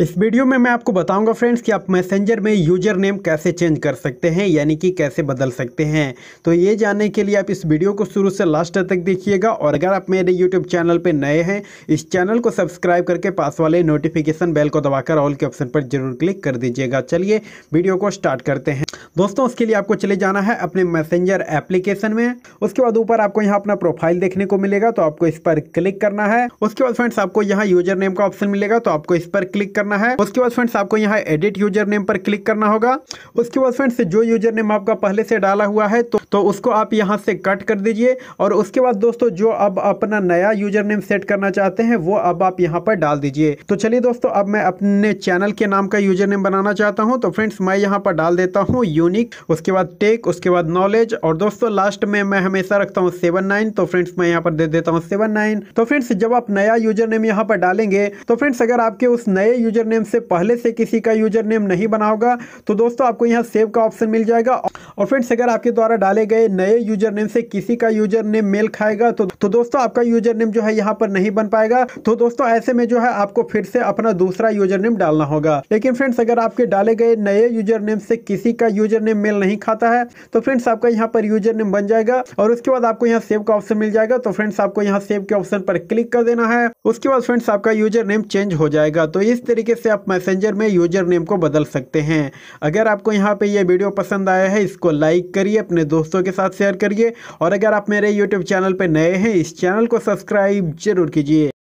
इस वीडियो में मैं आपको बताऊंगा फ्रेंड्स कि आप मैसेंजर में यूजर नेम कैसे चेंज कर सकते हैं यानी कि कैसे बदल सकते हैं तो ये जानने के लिए आप इस वीडियो को शुरू से लास्ट तक देखिएगा और अगर आप मेरे यूट्यूब चैनल पर नए हैं इस चैनल को सब्सक्राइब करके पास वाले नोटिफिकेशन बेल को दबाकर ऑल के ऑप्शन पर जरूर क्लिक कर दीजिएगा चलिए वीडियो को स्टार्ट करते हैं दोस्तों उसके लिए आपको चले जाना है अपने मैसेंजर एप्लीकेशन में उसके बाद ऊपर आपको यहाँ अपना प्रोफाइल देखने को मिलेगा तो आपको इस पर क्लिक करना है उसके बाद फ्रेंड्स आपको यहाँ यूजर नेम का ऑप्शन मिलेगा तो आपको इस पर क्लिक करना है उसके बाद फ्रेंड्स आपको यहाँ एडिट यूजर नेम पर क्लिक करना होगा उसके बाद फ्रेंड्स जो यूजर नेम आपका पहले से डाला हुआ है तो तो उसको आप यहाँ से कट कर दीजिए और उसके बाद दोस्तों जो अब अपना नया यूजर नेम सेट करना चाहते हैं वो अब आप यहाँ पर डाल दीजिए तो चलिए दोस्तों अब मैं अपने चैनल के नाम का यूजर नेम बनाना चाहता हूँ तो फ्रेंड्स मैं यहाँ पर डाल देता हूँ यूनिक उसके बाद टेक उसके बाद नॉलेज और दोस्तों लास्ट में मैं हमेशा रखता हूँ सेवन नाइन तो फ्रेंड्स मैं यहाँ पर दे देता हूँ सेवन नाइन तो फ्रेंड्स जब आप नया यूजर नेम यहाँ पर डालेंगे तो फ्रेंड्स अगर आपके उस नए यूजर नेम से पहले से किसी का यूजर नेम नहीं बना होगा तो दोस्तों आपको यहाँ सेव का ऑप्शन मिल जाएगा और फ्रेंड्स अगर आपके द्वारा डाल डाले गए नए यूजर नेम से किसी का यूजर नेम मेल खाएगा तो तो दोस्तों आपका यूजर नेम जो है यहाँ पर नहीं बन पाएगा तो दोस्तों ऐसे में जो है आपको फिर से अपना दूसरा यूजर नेम डालना होगा लेकिन फ्रेंड्स अगर आपके डाले गए नए यूजर नेम से किसी का यूजर नेम मेल नहीं खाता है तो फ्रेंड्स आपका यहाँ पर यूजर नेम बन जाएगा और उसके बाद आपको यहाँ सेव का ऑप्शन मिल जाएगा तो फ्रेंड्स आपको यहाँ सेव के ऑप्शन पर क्लिक कर देना है उसके बाद फ्रेंड्स आपका यूजर नेम चेंज हो जाएगा तो इस तरीके से आप मैसेंजर में यूजर नेम को बदल सकते हैं अगर आपको यहाँ पे ये वीडियो पसंद आया है इसको लाइक करिए अपने दोस्त दोस्तों के साथ शेयर करिए और अगर आप मेरे यूट्यूब चैनल पर नए हैं इस चैनल को सब्सक्राइब जरूर कीजिए